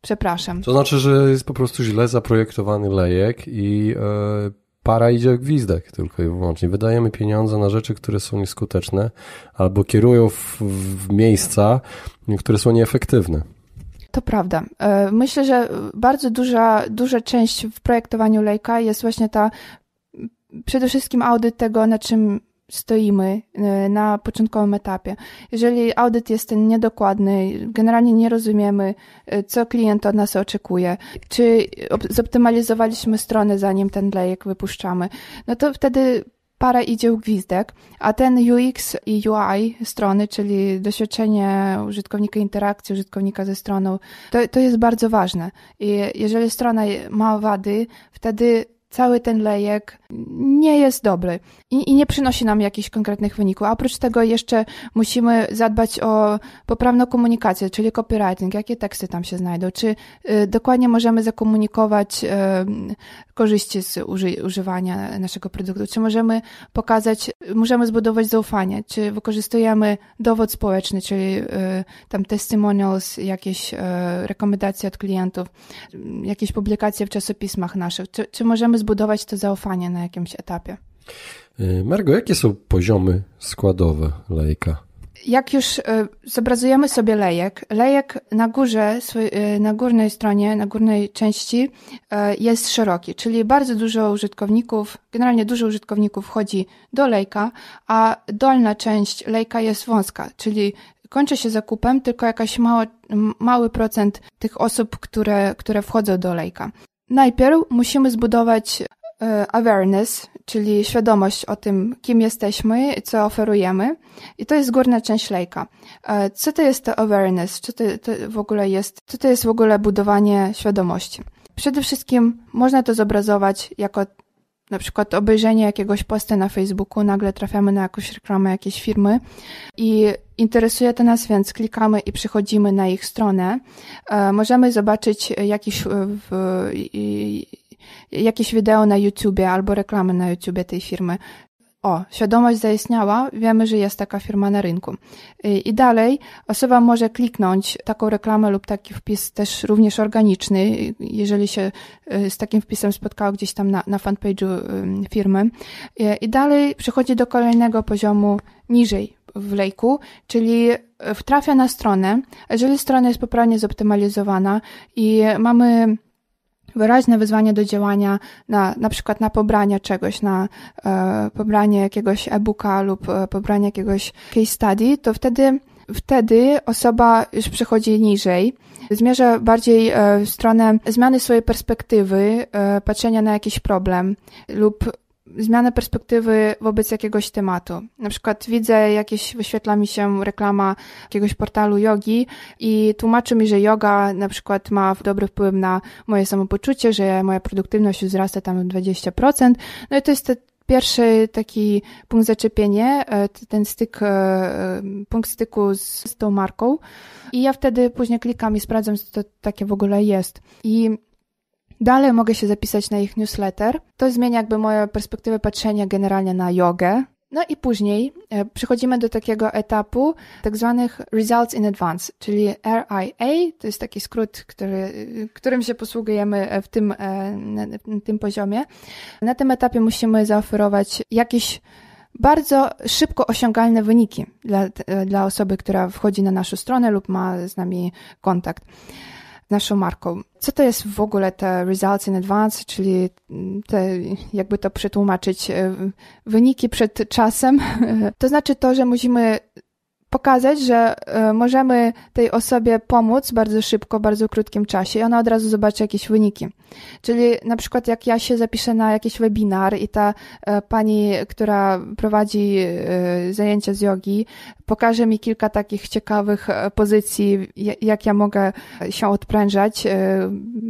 Speaker 1: przepraszam. To znaczy,
Speaker 2: że jest po prostu źle zaprojektowany lejek i. Yy para idzie jak gwizdek tylko i wyłącznie. Wydajemy pieniądze na rzeczy, które są nieskuteczne albo kierują w, w miejsca, które są nieefektywne.
Speaker 1: To prawda. E, myślę, że bardzo duża, duża część w projektowaniu lejka jest właśnie ta przede wszystkim audyt tego, na czym stoimy e, na początkowym etapie. Jeżeli audyt jest niedokładny, generalnie nie rozumiemy, e, co klient od nas oczekuje, czy zoptymalizowaliśmy stronę, zanim ten lejek wypuszczamy, no to wtedy para idzie u gwizdek, a ten UX i UI strony, czyli doświadczenie użytkownika, interakcji użytkownika ze stroną, to, to jest bardzo ważne. I jeżeli strona ma wady, wtedy cały ten lejek nie jest dobry i, i nie przynosi nam jakichś konkretnych wyników. A oprócz tego jeszcze musimy zadbać o poprawną komunikację, czyli copywriting, jakie teksty tam się znajdą, czy y, dokładnie możemy zakomunikować y, korzyści z uży, używania naszego produktu, czy możemy pokazać, możemy zbudować zaufanie, czy wykorzystujemy dowód społeczny, czyli y, tam testimonials, jakieś y, rekomendacje od klientów, jakieś publikacje w czasopismach naszych, czy, czy możemy zbudować to zaufanie na jakimś etapie.
Speaker 2: E, Margo, jakie są poziomy składowe lejka?
Speaker 1: Jak już e, zobrazujemy sobie lejek, lejek na górze, e, na górnej stronie, na górnej części jest szeroki, czyli bardzo dużo użytkowników, generalnie dużo użytkowników wchodzi do lejka, a dolna część lejka jest wąska, czyli kończy się zakupem tylko jakaś mały procent tych osób, które, które wchodzą do lejka. Najpierw musimy zbudować e, awareness, czyli świadomość o tym, kim jesteśmy, co oferujemy. I to jest górna część lejka. E, co to jest to awareness? Co to, to w ogóle jest? Co to jest w ogóle budowanie świadomości? Przede wszystkim można to zobrazować jako na przykład obejrzenie jakiegoś posta na Facebooku, nagle trafiamy na jakąś reklamę jakiejś firmy i interesuje to nas, więc klikamy i przychodzimy na ich stronę. E, możemy zobaczyć jakiś e, w, jakieś wideo na YouTubie albo reklamy na YouTubie tej firmy o, świadomość zaistniała, wiemy, że jest taka firma na rynku. Y, I dalej osoba może kliknąć taką reklamę lub taki wpis też również organiczny, jeżeli się y, z takim wpisem spotkała gdzieś tam na, na fanpage'u firmy. Y, I dalej przechodzi do kolejnego poziomu niżej w lejku, czyli wtrafia na stronę. Jeżeli strona jest poprawnie zoptymalizowana i mamy wyraźne wyzwanie do działania na, na przykład na pobranie czegoś, na e, pobranie jakiegoś e-booka lub e, pobranie jakiegoś case study, to wtedy Wtedy osoba już przechodzi niżej, zmierza bardziej e, w stronę zmiany swojej perspektywy, e, patrzenia na jakiś problem lub zmianę perspektywy wobec jakiegoś tematu. Na przykład widzę jakieś, wyświetla mi się reklama jakiegoś portalu jogi i tłumaczy mi, że yoga na przykład ma dobry wpływ na moje samopoczucie, że moja produktywność wzrasta tam 20%. No i to jest te pierwszy taki punkt zaczepienia, e, ten styk, e, e, punkt styku z, z tą marką. I ja wtedy później klikam i sprawdzam, co to takie w ogóle jest. I Dalej mogę się zapisać na ich newsletter. To zmienia jakby moją perspektywę patrzenia generalnie na jogę. No i później e, przechodzimy do takiego etapu tak zwanych Results in Advance, czyli RIA, to jest taki skrót, który, którym się posługujemy e, w tym, e, tym poziomie. Na tym etapie musimy zaoferować jakieś bardzo szybko osiągalne wyniki dla, dla osoby, która wchodzi na naszą stronę lub ma z nami kontakt naszą marką. Co to jest w ogóle te results in advance, czyli mm, te, jakby to przetłumaczyć, e, wyniki przed czasem? To znaczy to, że musimy pokazać, że e, możemy tej osobie pomóc bardzo szybko, bardzo krótkim czasie i ona od razu zobaczy jakieś wyniki. Czyli na przykład jak ja się zapiszę na jakiś webinar i ta e, pani, która prowadzi e, zajęcia z jogi, pokaże mi kilka takich ciekawych pozycji, jak ja mogę się odprężać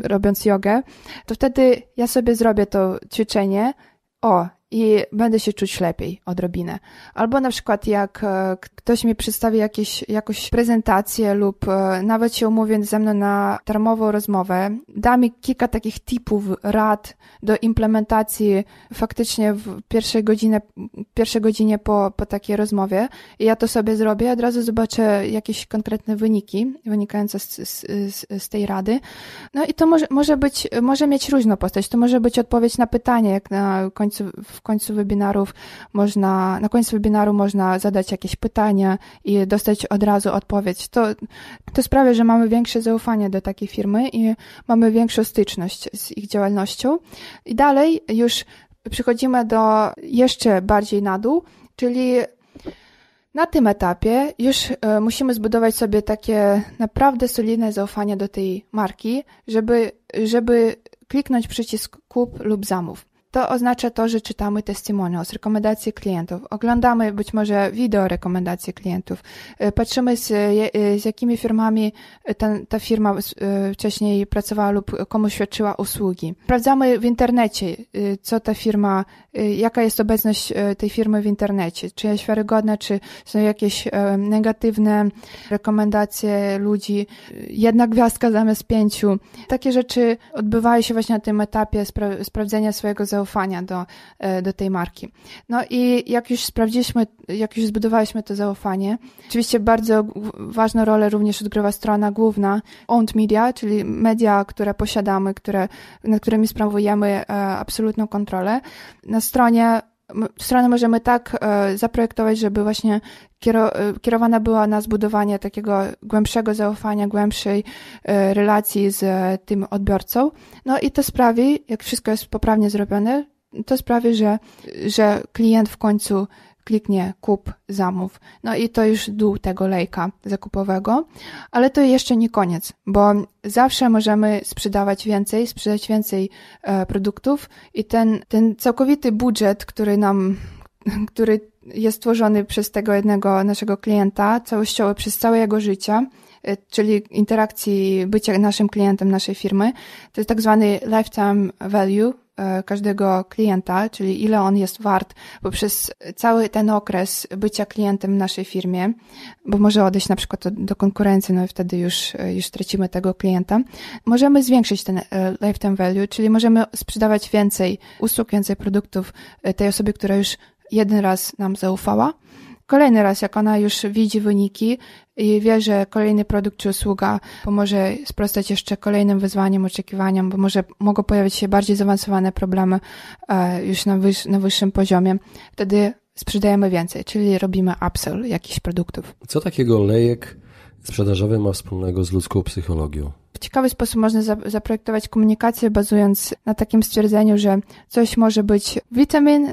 Speaker 1: robiąc jogę, to wtedy ja sobie zrobię to ćwiczenie, o, i będę się czuć lepiej odrobinę. Albo na przykład jak e, ktoś mi przedstawi jakieś, jakąś prezentację lub e, nawet się umówię ze mną na darmową rozmowę, da mi kilka takich tipów, rad do implementacji faktycznie w pierwszej godzinie, pierwszej godzinie po, po takiej rozmowie i ja to sobie zrobię, od razu zobaczę jakieś konkretne wyniki wynikające z, z, z, z tej rady. No i to może, może być, może mieć różną postać, to może być odpowiedź na pytanie, jak na końcu w końcu webinarów można, na końcu webinaru można zadać jakieś pytania i dostać od razu odpowiedź. To, to sprawia, że mamy większe zaufanie do takiej firmy i mamy większą styczność z ich działalnością. I dalej już przechodzimy do jeszcze bardziej na dół, czyli na tym etapie już e, musimy zbudować sobie takie naprawdę solidne zaufanie do tej marki, żeby, żeby kliknąć przycisk kup lub zamów to oznacza to, że czytamy testimonials, rekomendacje klientów, oglądamy być może wideo rekomendacje klientów, y, patrzymy z, y, z jakimi firmami ta, ta firma y, wcześniej pracowała lub komu świadczyła usługi. Sprawdzamy w internecie, co ta firma, jaka jest obecność tej firmy w internecie, czy jest wiarygodna, czy są jakieś negatywne rekomendacje ludzi, jedna gwiazdka zamiast pięciu. Takie rzeczy odbywają się właśnie na tym etapie spra sprawdzenia swojego zaufania zaufania do, e, do tej marki. No i jak już sprawdziliśmy, jak już zbudowaliśmy to zaufanie, oczywiście bardzo ważną rolę również odgrywa strona główna, owned media, czyli media, które posiadamy, które, nad którymi sprawujemy e, absolutną kontrolę. Na stronie strony możemy tak e, zaprojektować, żeby właśnie e, kierowana była na zbudowanie takiego głębszego zaufania, głębszej e, relacji z tym odbiorcą. No i to sprawi, jak wszystko jest poprawnie zrobione, to sprawi, że, że klient w końcu kliknie kup, zamów. No i to już dół tego lejka zakupowego, ale to jeszcze nie koniec, bo zawsze możemy sprzedawać więcej, sprzedać więcej e, produktów i ten, ten całkowity budżet, który nam, który jest tworzony przez tego jednego naszego klienta, całościowo przez całe jego życie, e, czyli interakcji bycia naszym klientem naszej firmy. To jest tak zwany lifetime value, E, każdego klienta, czyli ile on jest wart poprzez cały ten okres bycia klientem w naszej firmie, bo może odejść na przykład do konkurencji, no i wtedy już, e, już tracimy tego klienta, możemy zwiększyć ten e, lifetime value, czyli możemy sprzedawać więcej usług, więcej produktów tej osobie, która już jeden raz nam zaufała. Kolejny raz, jak ona już widzi wyniki, i wie, że kolejny produkt czy usługa pomoże sprostać jeszcze kolejnym wyzwaniom, oczekiwaniom, bo może mogą pojawić się bardziej zaawansowane problemy e, już na, wyż, na wyższym poziomie. Wtedy sprzedajemy więcej, czyli robimy upsell jakichś produktów.
Speaker 2: Co takiego lejek sprzedażowy ma wspólnego z ludzką psychologią?
Speaker 1: W ciekawy sposób można zaprojektować komunikację, bazując na takim stwierdzeniu, że coś może być witamin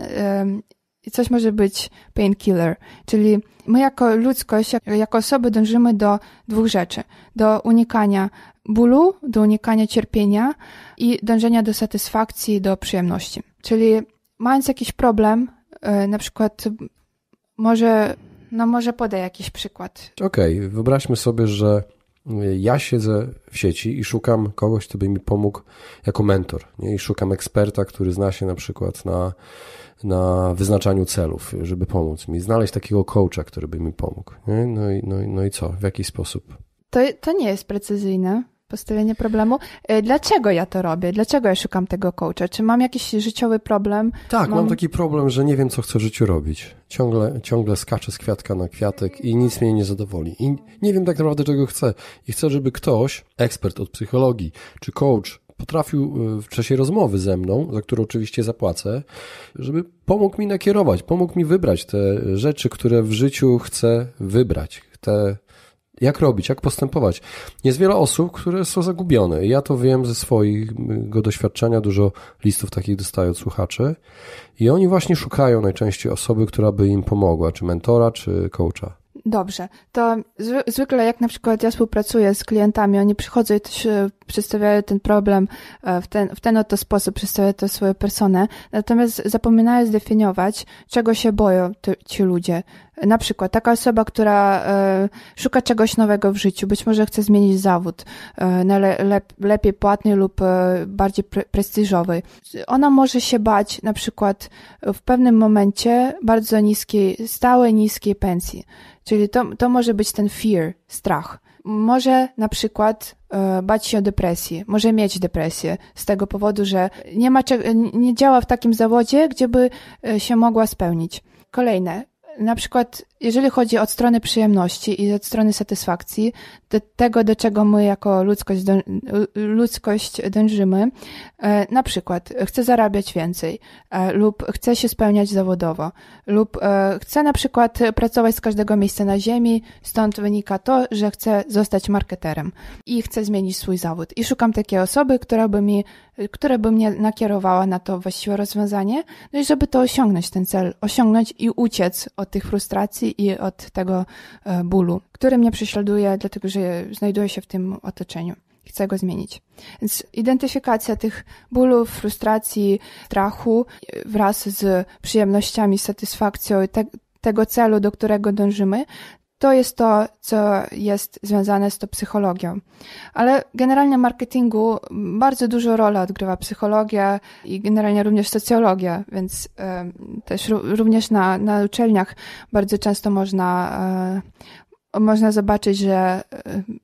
Speaker 1: coś może być painkiller, czyli my jako ludzkość, jako osoby dążymy do dwóch rzeczy: do unikania bólu, do unikania cierpienia i dążenia do satysfakcji, do przyjemności. Czyli mając jakiś problem, e, na przykład może, no może podaję jakiś przykład.
Speaker 2: Okej, okay. wyobraźmy sobie, że ja siedzę w sieci i szukam kogoś, kto by mi pomógł jako mentor. Nie? I szukam eksperta, który zna się na przykład na na wyznaczaniu celów, żeby pomóc mi, znaleźć takiego coacha, który by mi pomógł. Nie? No, i, no, i, no i co, w jaki sposób?
Speaker 1: To, to nie jest precyzyjne postawienie problemu. E, dlaczego ja to robię? Dlaczego ja szukam tego coacha? Czy mam jakiś życiowy problem? Tak, mam, mam taki
Speaker 2: problem, że nie wiem, co chcę w życiu robić. Ciągle, ciągle skaczę z kwiatka na kwiatek i nic mnie nie zadowoli. I nie wiem tak naprawdę, czego chcę. I chcę, żeby ktoś, ekspert od psychologii, czy coach, potrafił e, w czasie rozmowy ze mną, za którą oczywiście zapłacę, żeby pomógł mi nakierować, pomógł mi wybrać te rzeczy, które w życiu chcę wybrać, te jak robić, jak postępować. Jest wiele osób, które są zagubione. Ja to wiem ze swojego doświadczenia, dużo listów takich dostaję od słuchaczy i oni właśnie szukają najczęściej osoby, która by im pomogła, czy mentora, czy coacha.
Speaker 1: Dobrze. To zwykle jak na przykład ja współpracuję z klientami, oni przychodzą i też e, przedstawiają ten problem e, w ten, w ten oto sposób, przedstawiają to swoją personę, natomiast zapominają zdefiniować, czego się boją ci ludzie. Na przykład taka osoba, która e, szuka czegoś nowego w życiu, być może chce zmienić zawód e, na lepiej płatny lub e, bardziej pre prestiżowy. Ona może się bać na przykład w pewnym momencie bardzo niskiej, stałej niskiej pensji. Czyli to, to może być ten fear, strach. Może na przykład bać się o depresję, może mieć depresję z tego powodu, że nie, ma, nie działa w takim zawodzie, gdzie by się mogła spełnić. Kolejne, na przykład jeżeli chodzi od strony przyjemności i od strony satysfakcji, do tego, do czego my jako ludzkość, dą, ludzkość dążymy, e, na przykład chcę zarabiać więcej, e, lub chcę się spełniać zawodowo, lub e, chcę na przykład pracować z każdego miejsca na ziemi, stąd wynika to, że chcę zostać marketerem i chcę zmienić swój zawód. I szukam takiej osoby, która by, mi, która by mnie nakierowała na to właściwe rozwiązanie, no i żeby to osiągnąć, ten cel, osiągnąć i uciec od tych frustracji i od tego e, bólu, który mnie prześladuje, dlatego że znajduję się w tym otoczeniu. Chcę go zmienić. Więc identyfikacja tych bólów, frustracji, strachu wraz z przyjemnościami, satysfakcją i te, tego celu, do którego dążymy, to jest to, co jest związane z tą psychologią. Ale generalnie w marketingu bardzo dużo rolę odgrywa psychologia i generalnie również socjologia, więc y, też również na, na uczelniach bardzo często można y, można zobaczyć, że e,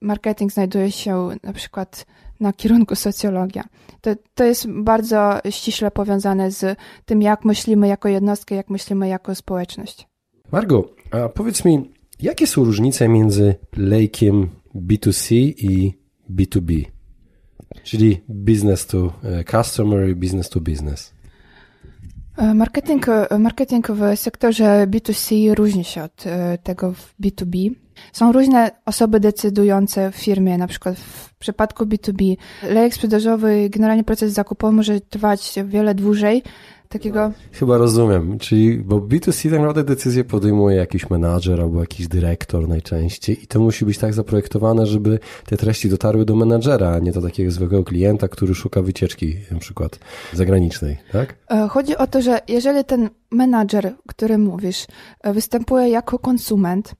Speaker 1: marketing znajduje się na przykład na kierunku socjologia. To, to jest bardzo ściśle powiązane z tym, jak myślimy jako jednostkę, jak myślimy jako społeczność.
Speaker 2: Margo, a powiedz mi, Jakie są różnice między lejkiem B2C i B2B? Czyli business to e, customer i business to business.
Speaker 1: E, marketing, e, marketing w sektorze B2C różni się od tego w B2B. Są różne osoby decydujące w firmie, na przykład w przypadku B2B lejek sprzedażowy, generalnie proces zakupowy może trwać wiele dłużej takiego...
Speaker 2: Chyba rozumiem, czyli bo B2C tak naprawdę decyzję podejmuje jakiś menadżer albo jakiś dyrektor najczęściej i to musi być tak zaprojektowane, żeby te treści dotarły do menadżera, a nie do takiego zwykłego klienta, który szuka wycieczki na przykład zagranicznej, tak?
Speaker 1: E, chodzi o to, że jeżeli ten menadżer, który mówisz, e, występuje jako konsument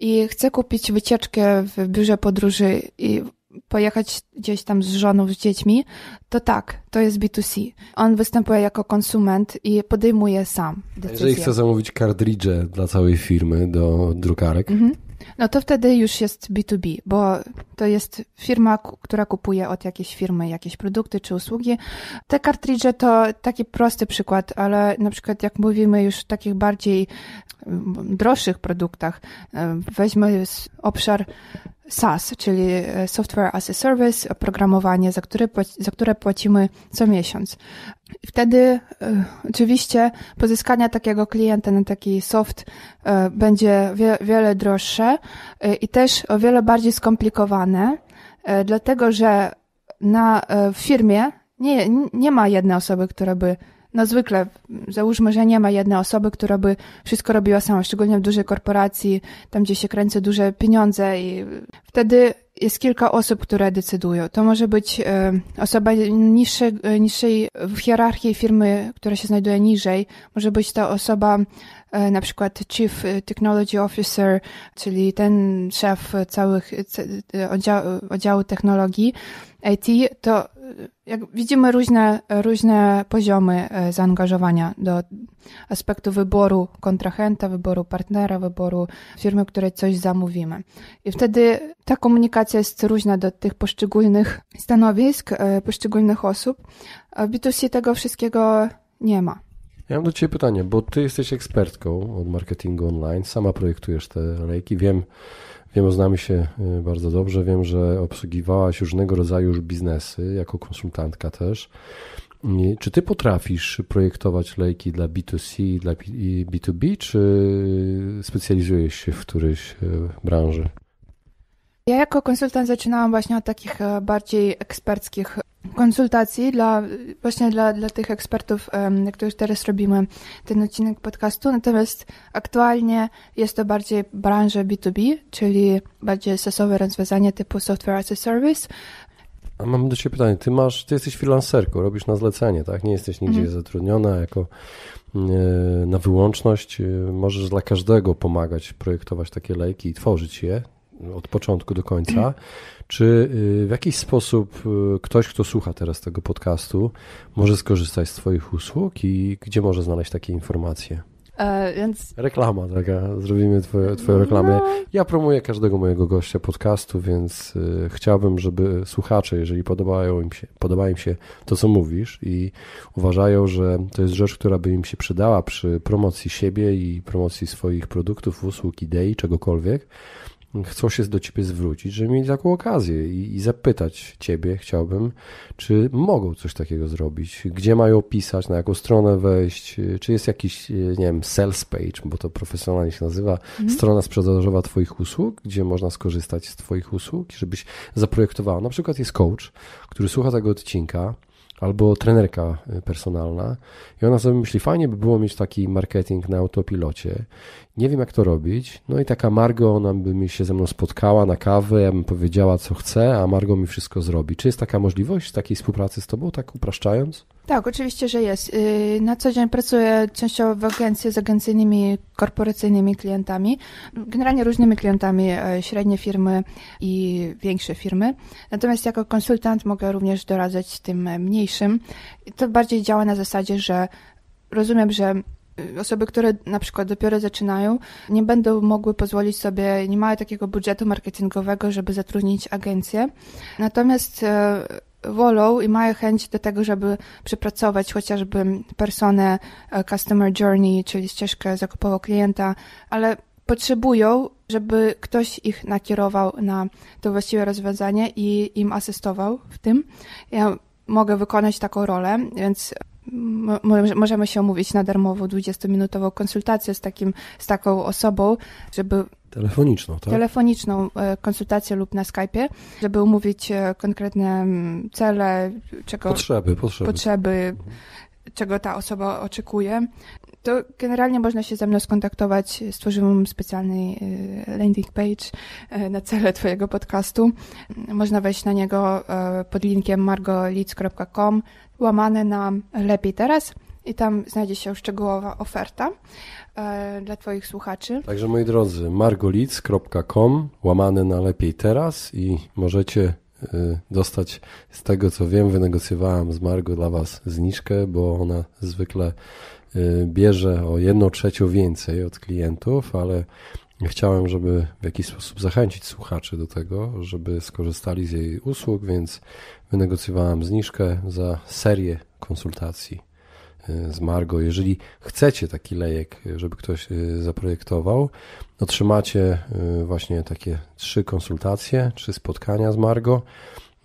Speaker 1: i chce kupić wycieczkę w biurze podróży i pojechać gdzieś tam z żoną, z dziećmi, to tak, to jest B2C. On występuje jako konsument i podejmuje sam decyzję. Jeżeli chce
Speaker 2: zamówić kartridże dla całej firmy do drukarek, mhm.
Speaker 1: no to wtedy już jest B2B, bo to jest firma, która kupuje od jakiejś firmy jakieś produkty czy usługi. Te kartridże to taki prosty przykład, ale na przykład jak mówimy już o takich bardziej mm, droższych produktach, weźmy obszar SaaS, czyli e, Software as a Service, oprogramowanie, za które, za które płacimy co miesiąc. Wtedy e, oczywiście pozyskanie takiego klienta na taki soft e, będzie wiele droższe i też o wiele bardziej skomplikowane, dlatego że na, w firmie nie, nie ma jednej osoby, która by no zwykle, załóżmy, że nie ma jednej osoby, która by wszystko robiła sama, szczególnie w dużej korporacji, tam gdzie się kręcą duże pieniądze i wtedy jest kilka osób, które decydują. To może być e, osoba niższej, e, niższej w hierarchii firmy, która się znajduje niżej. Może być to osoba e, na przykład Chief Technology Officer, czyli ten szef całych oddziału, oddziału technologii IT, to jak widzimy różne, różne poziomy e, zaangażowania do aspektu wyboru kontrahenta, wyboru partnera, wyboru firmy, której coś zamówimy. I wtedy ta komunikacja jest różna do tych poszczególnych stanowisk, e, poszczególnych osób. W B2C tego wszystkiego nie ma.
Speaker 2: Ja mam do Ciebie pytanie, bo Ty jesteś ekspertką od marketingu online, sama projektujesz te lejki, wiem, Wiem, znamy się y, bardzo dobrze. Wiem, że obsługiwałaś różnego rodzaju już biznesy, jako konsultantka też. Czy ty potrafisz projektować lejki dla B2C dla B2B, czy specjalizujesz się w którejś y, branży?
Speaker 1: Ja jako konsultant zaczynałam właśnie od takich e, bardziej eksperckich konsultacji dla, właśnie dla, dla tych ekspertów, na których teraz robimy ten odcinek podcastu. Natomiast aktualnie jest to bardziej branża B2B, czyli bardziej sensowne rozwiązanie typu software as a service.
Speaker 2: A mam do Ciebie pytanie. Ty masz, ty jesteś freelancerką, robisz na zlecenie, tak? Nie jesteś nigdzie mhm. zatrudniona jako mm, e, na wyłączność. E, możesz dla każdego pomagać projektować takie lejki i tworzyć je, od początku do końca. Czy y, w jakiś sposób y, ktoś, kto słucha teraz tego podcastu, może skorzystać z Twoich usług i gdzie może znaleźć takie informacje?
Speaker 1: E, więc...
Speaker 2: Reklama taka, zrobimy twoje, Twoją reklamę. No. Ja promuję każdego mojego gościa podcastu, więc y, chciałbym, żeby słuchacze, jeżeli podobają im się, podoba im się to, co mówisz i uważają, że to jest rzecz, która by im się przydała przy promocji siebie i promocji swoich produktów, usług, idei, czegokolwiek, chcą się do ciebie zwrócić, żeby mieć taką okazję i, i, zapytać ciebie, chciałbym, czy mogą coś takiego zrobić, gdzie mają pisać, na jaką stronę wejść, czy jest jakiś, e, nie wiem, sales page, bo to profesjonalnie się nazywa, mhm. strona sprzedażowa twoich usług, gdzie można skorzystać z twoich usług, żebyś zaprojektowała. Na przykład jest coach, który słucha tego odcinka, albo trenerka y, personalna i ona sobie myśli, fajnie by było mieć taki marketing na autopilocie. Nie wiem, jak to robić. No i taka Margo, ona by mi się ze mną spotkała na kawę, ja bym powiedziała, co chcę, a Margo mi wszystko zrobi. Czy jest taka możliwość takiej współpracy z tobą, tak upraszczając?
Speaker 1: Tak, oczywiście, że jest. Y, na co dzień pracuję częściowo w agencji z agencyjnymi, korporacyjnymi klientami, generalnie różnymi klientami, e, średnie firmy i większe firmy. Natomiast jako konsultant mogę również doradzać tym mniejszym. To bardziej działa na zasadzie, że rozumiem, że y, osoby, które na przykład dopiero zaczynają, nie będą mogły pozwolić sobie, nie mają takiego budżetu marketingowego, żeby zatrudnić agencję. Natomiast e, wolą i mają chęć do tego, żeby przepracować chociażby personę e, customer journey, czyli ścieżkę zakupową klienta, ale potrzebują, żeby ktoś ich nakierował na to właściwe rozwiązanie i im asystował w tym. Ja mogę wykonać taką rolę, więc możemy się omówić na darmową 20-minutową konsultację z, takim, z taką osobą, żeby.
Speaker 2: Telefoniczną, tak?
Speaker 1: Telefoniczną e, konsultację lub na Skype'ie, żeby umówić e, konkretne mm, cele, czego. Potrzeby, potrzeby. potrzeby mhm. czego ta osoba oczekuje, to generalnie można się ze mną skontaktować. Stworzyłam specjalny e, landing page na cele Twojego podcastu. Można wejść na niego pod linkiem margolic.com łamane na lepiej teraz i tam znajdzie się szczegółowa oferta e, dla Twoich słuchaczy.
Speaker 2: Także moi drodzy, margolic.com, łamane na lepiej teraz i możecie y, dostać z tego co wiem, wynegocjowałam z Margo dla Was zniżkę, bo ona zwykle y, bierze o jedną trzecią więcej od klientów, ale Chciałem, żeby w jakiś sposób zachęcić słuchaczy do tego, żeby skorzystali z jej usług, więc wynegocjowałem zniżkę za serię konsultacji y, z Margo. Jeżeli chcecie taki lejek, y, żeby ktoś y, zaprojektował, otrzymacie właśnie takie trzy konsultacje, trzy spotkania z Margo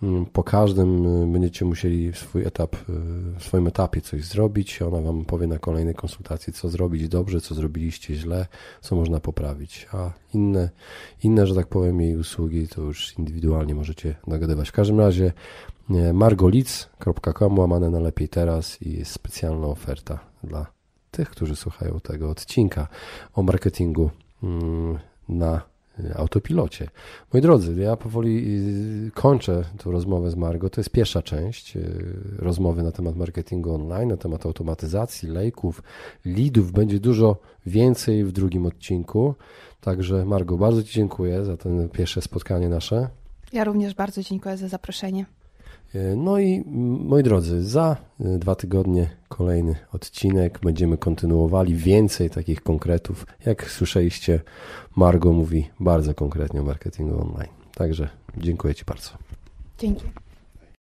Speaker 2: Mm, po każdym y, będziecie musieli swój etap, y, w swoim etapie coś zrobić. Ona Wam powie na kolejnej konsultacji, co zrobić dobrze, co zrobiliście źle, co można poprawić. A inne, inne że tak powiem, jej usługi to już indywidualnie możecie nagadywać. W każdym razie y, margolic.com łamane na lepiej teraz i jest specjalna oferta dla tych, którzy słuchają tego odcinka o marketingu mm, na autopilocie. Moi drodzy, ja powoli y, kończę tę rozmowę z Margo. To jest pierwsza część y, rozmowy na temat marketingu online, na temat automatyzacji, lejków, leadów. Będzie dużo więcej w drugim odcinku. Także Margo, bardzo Ci dziękuję za to pierwsze spotkanie nasze.
Speaker 1: Ja również bardzo dziękuję za zaproszenie.
Speaker 2: E, no i moi drodzy, za e, dwa tygodnie kolejny odcinek. Będziemy kontynuowali więcej takich konkretów. Jak słyszeliście, Margo mówi bardzo konkretnie o marketingu online. Także dziękuję Ci bardzo. Dzięki.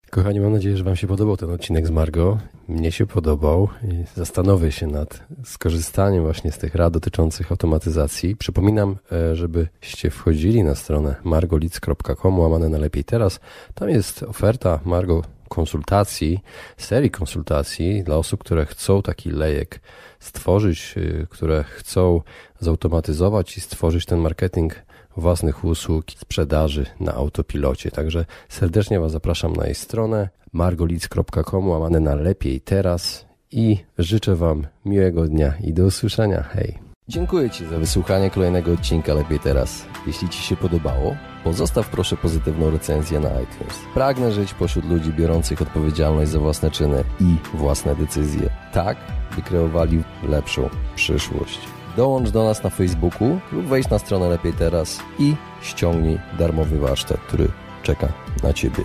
Speaker 2: Kochani, mam nadzieję, że Wam się podobał ten odcinek z Margo mnie się podobał i zastanowię się nad skorzystaniem właśnie z tych rad dotyczących automatyzacji. Przypominam, e, żebyście wchodzili na stronę margolic.com łamane na lepiej teraz. Tam jest oferta Margo konsultacji, serii konsultacji dla osób, które chcą taki lejek stworzyć, e, które chcą zautomatyzować i stworzyć ten marketing własnych usług, sprzedaży na autopilocie. Także serdecznie Was zapraszam na jej stronę margolic.com, łamane na lepiej teraz i życzę Wam miłego dnia i do usłyszenia. Hej! Dziękuję Ci za wysłuchanie kolejnego odcinka Lepiej Teraz. Jeśli Ci się podobało, pozostaw proszę pozytywną recenzję na iTunes. Pragnę żyć pośród ludzi biorących odpowiedzialność za własne czyny i własne decyzje, tak by kreowali lepszą przyszłość. Dołącz do nas na Facebooku lub wejdź na stronę Lepiej Teraz i ściągnij darmowy warsztat, który czeka na Ciebie.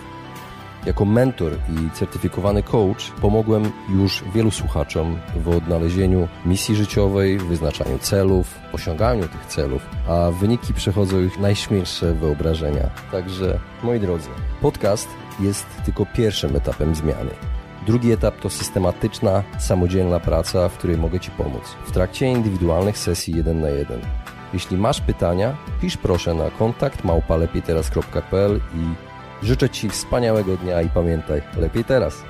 Speaker 2: Jako mentor i certyfikowany coach pomogłem już wielu słuchaczom w odnalezieniu misji życiowej, wyznaczaniu celów, osiąganiu tych celów, a wyniki przechodzą ich najśmielsze wyobrażenia. Także, moi drodzy, podcast jest tylko pierwszym etapem zmiany. Drugi etap to systematyczna, samodzielna praca, w której mogę Ci pomóc w trakcie indywidualnych sesji 1 na 1. Jeśli masz pytania, pisz proszę na kontakt małpalepiejteraz.pl i życzę Ci wspaniałego dnia i pamiętaj, lepiej teraz.